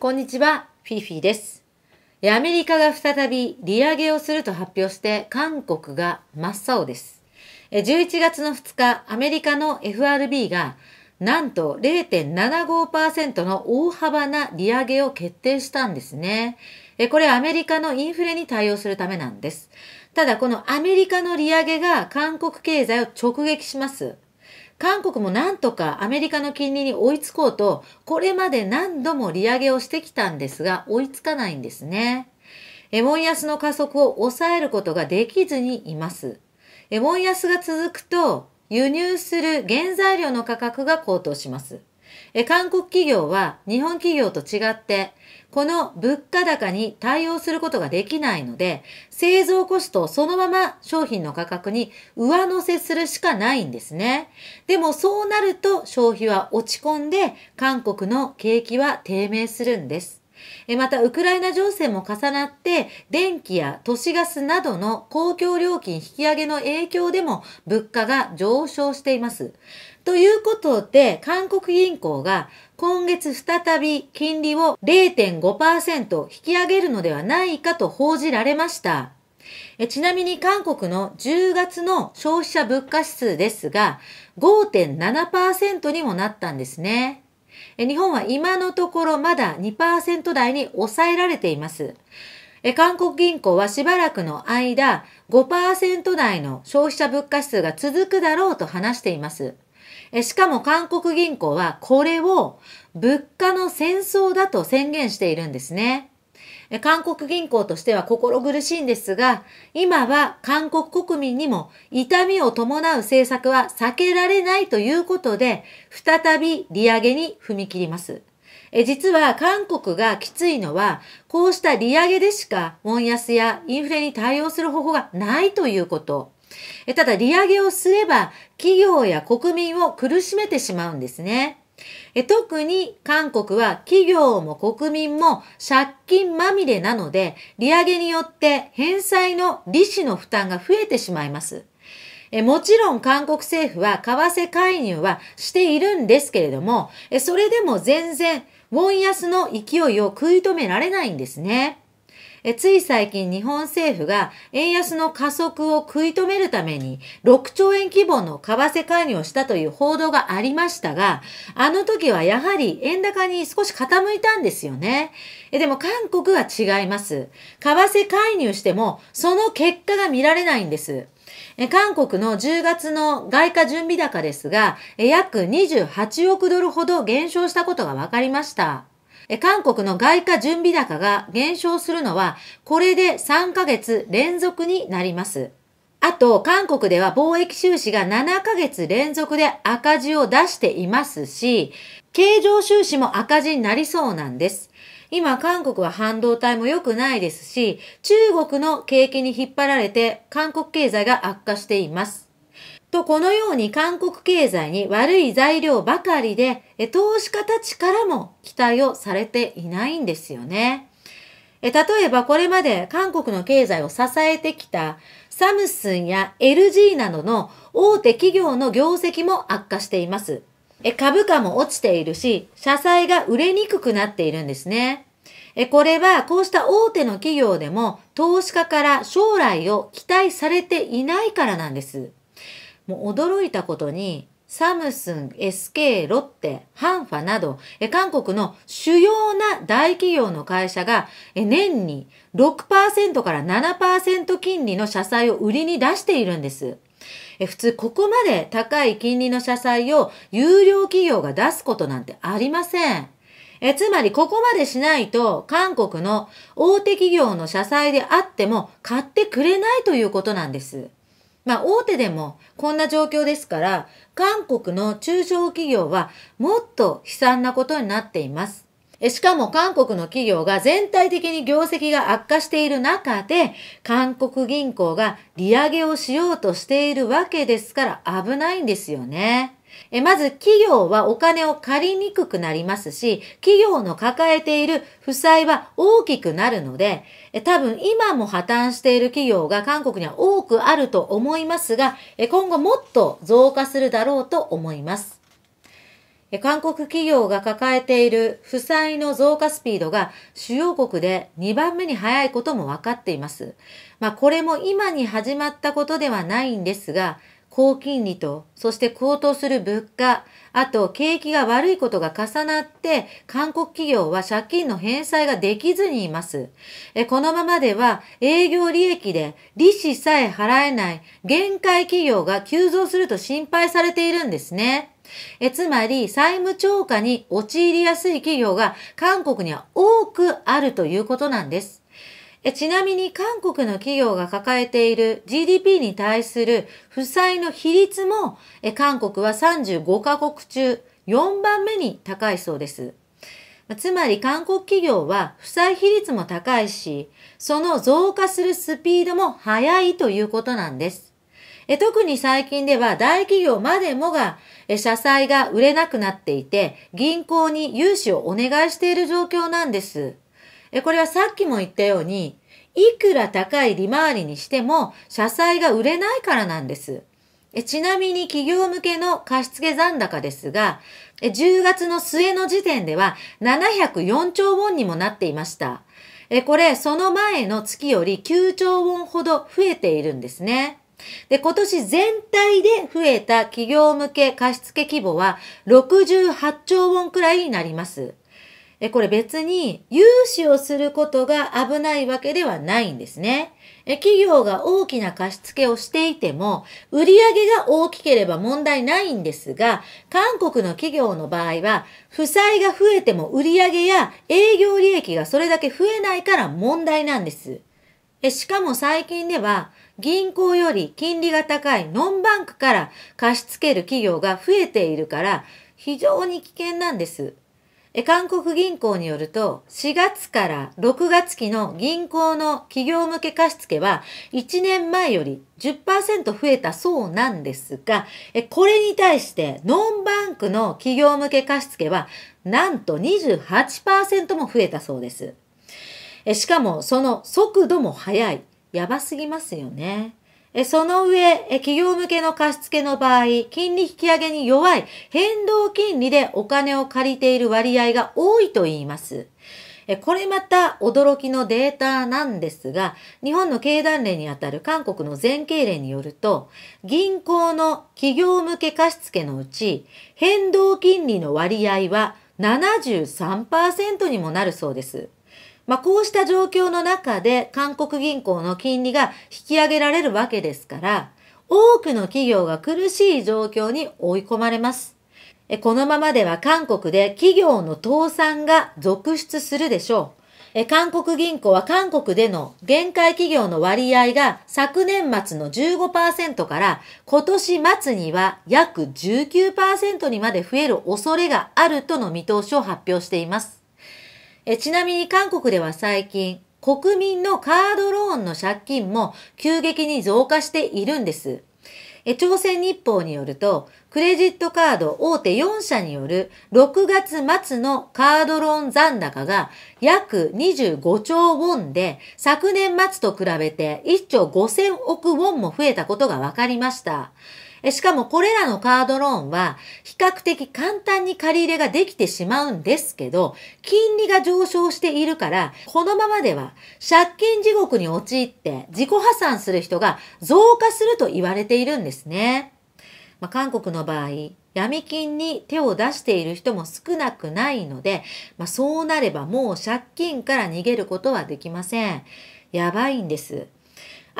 こんにちは、フィフィです。アメリカが再び利上げをすると発表して、韓国が真っ青です。11月の2日、アメリカの FRB が、なんと0.75%の大幅な利上げを決定したんですね。これアメリカのインフレに対応するためなんです。ただこのアメリカの利上げが韓国経済を直撃します。韓国もなんとかアメリカの金利に追いつこうと、これまで何度も利上げをしてきたんですが、追いつかないんですね。え、もン安の加速を抑えることができずにいます。え、もン安が続くと、輸入する原材料の価格が高騰します。え韓国企業は日本企業と違って、この物価高に対応することができないので、製造コストをそのまま商品の価格に上乗せするしかないんですね。でもそうなると消費は落ち込んで、韓国の景気は低迷するんです。また、ウクライナ情勢も重なって、電気や都市ガスなどの公共料金引き上げの影響でも物価が上昇しています。ということで、韓国銀行が今月再び金利を0.5%引き上げるのではないかと報じられました。ちなみに韓国の10月の消費者物価指数ですが、5.7%にもなったんですね。日本は今のところまだ2%台に抑えられています。韓国銀行はしばらくの間、5%台の消費者物価指数が続くだろうと話しています。えしかも韓国銀行はこれを物価の戦争だと宣言しているんですね。韓国銀行としては心苦しいんですが、今は韓国国民にも痛みを伴う政策は避けられないということで、再び利上げに踏み切ります。え実は韓国がきついのは、こうした利上げでしか、ウォン安やインフレに対応する方法がないということ。ただ、利上げをすれば企業や国民を苦しめてしまうんですね。特に韓国は企業も国民も借金まみれなので、利上げによって返済の利子の負担が増えてしまいます。もちろん韓国政府は為替介入はしているんですけれども、それでも全然ウォン安の勢いを食い止められないんですね。えつい最近日本政府が円安の加速を食い止めるために6兆円規模の為替介入をしたという報道がありましたが、あの時はやはり円高に少し傾いたんですよね。えでも韓国は違います。為替介入してもその結果が見られないんです。韓国の10月の外貨準備高ですが、約28億ドルほど減少したことが分かりました。韓国の外貨準備高が減少するのは、これで3ヶ月連続になります。あと、韓国では貿易収支が7ヶ月連続で赤字を出していますし、経常収支も赤字になりそうなんです。今、韓国は半導体も良くないですし、中国の景気に引っ張られて、韓国経済が悪化しています。と、このように韓国経済に悪い材料ばかりで、投資家たちからも期待をされていないんですよね。例えばこれまで韓国の経済を支えてきたサムスンや LG などの大手企業の業績も悪化しています。株価も落ちているし、社債が売れにくくなっているんですね。これはこうした大手の企業でも投資家から将来を期待されていないからなんです。もう驚いたことに、サムスン、SK、ロッテ、ハンファなど、韓国の主要な大企業の会社が、年に6%から7%金利の社債を売りに出しているんです。普通ここまで高い金利の社債を有料企業が出すことなんてありません。えつまりここまでしないと韓国の大手企業の社債であっても買ってくれないということなんです。まあ、大手でもこんな状況ですから、韓国の中小企業はもっと悲惨なことになっています。しかも韓国の企業が全体的に業績が悪化している中で、韓国銀行が利上げをしようとしているわけですから危ないんですよね。えまず企業はお金を借りにくくなりますし、企業の抱えている負債は大きくなるので、え多分今も破綻している企業が韓国には多くあると思いますが、え今後もっと増加するだろうと思います。韓国企業が抱えている負債の増加スピードが主要国で2番目に早いことも分かっています。まあこれも今に始まったことではないんですが、高金利と、そして高騰する物価、あと景気が悪いことが重なって、韓国企業は借金の返済ができずにいます。えこのままでは営業利益で利子さえ払えない限界企業が急増すると心配されているんですね。えつまり、債務超過に陥りやすい企業が韓国には多くあるということなんです。ちなみに韓国の企業が抱えている GDP に対する負債の比率も韓国は35カ国中4番目に高いそうです。つまり韓国企業は負債比率も高いし、その増加するスピードも速いということなんです。特に最近では大企業までもが社債が売れなくなっていて、銀行に融資をお願いしている状況なんです。これはさっきも言ったように、いくら高い利回りにしても、社債が売れないからなんです。ちなみに企業向けの貸付残高ですが、10月の末の時点では704兆ウォンにもなっていました。これ、その前の月より9兆ウォンほど増えているんですね。で、今年全体で増えた企業向け貸付規模は68兆ウォンくらいになります。えこれ別に融資をすることが危ないわけではないんですね。え企業が大きな貸付をしていても、売上が大きければ問題ないんですが、韓国の企業の場合は、負債が増えても売上や営業利益がそれだけ増えないから問題なんです。えしかも最近では、銀行より金利が高いノンバンクから貸し付ける企業が増えているから、非常に危険なんです。韓国銀行によると、4月から6月期の銀行の企業向け貸付は、1年前より10%増えたそうなんですが、これに対してノンバンクの企業向け貸付は、なんと28%も増えたそうです。しかも、その速度も速い。やばすぎますよね。その上、企業向けの貸付の場合、金利引き上げに弱い変動金利でお金を借りている割合が多いと言います。これまた驚きのデータなんですが、日本の経団連にあたる韓国の全経連によると、銀行の企業向け貸付のうち、変動金利の割合は73%にもなるそうです。まあ、こうした状況の中で韓国銀行の金利が引き上げられるわけですから、多くの企業が苦しい状況に追い込まれます。このままでは韓国で企業の倒産が続出するでしょう。韓国銀行は韓国での限界企業の割合が昨年末の15%から今年末には約19%にまで増える恐れがあるとの見通しを発表しています。えちなみに韓国では最近、国民のカードローンの借金も急激に増加しているんです。え朝鮮日報によると、クレジットカード大手4社による6月末のカードローン残高が約25兆ウォンで、昨年末と比べて1兆5000億ウォンも増えたことが分かりました。しかもこれらのカードローンは比較的簡単に借り入れができてしまうんですけど、金利が上昇しているから、このままでは借金地獄に陥って自己破産する人が増加すると言われているんですね。まあ、韓国の場合、闇金に手を出している人も少なくないので、まあ、そうなればもう借金から逃げることはできません。やばいんです。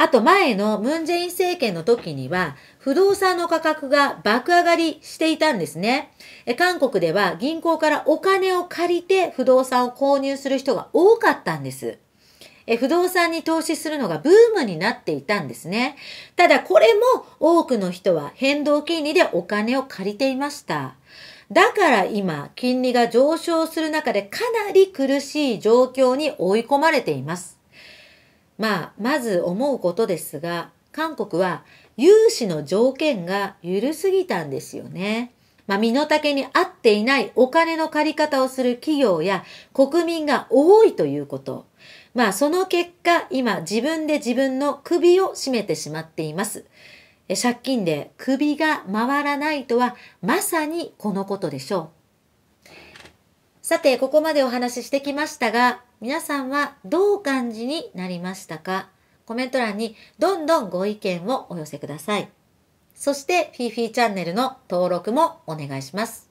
あと前のムンジェイン政権の時には、不動産の価格が爆上がりしていたんですね。え韓国では銀行からお金を借りて不動産を購入する人が多かったんです。え不動産に投資するのがブームになっていたんですね。ただこれも多くの人は変動金利でお金を借りていました。だから今、金利が上昇する中でかなり苦しい状況に追い込まれています。まあ、まず思うことですが、韓国は融資の条件が緩すぎたんですよね。まあ、身の丈に合っていないお金の借り方をする企業や国民が多いということ。まあ、その結果、今自分で自分の首を絞めてしまっています。借金で首が回らないとはまさにこのことでしょう。さて、ここまでお話ししてきましたが、皆さんはどう感じになりましたかコメント欄にどんどんご意見をお寄せください。そして、フィーフィーチャンネルの登録もお願いします。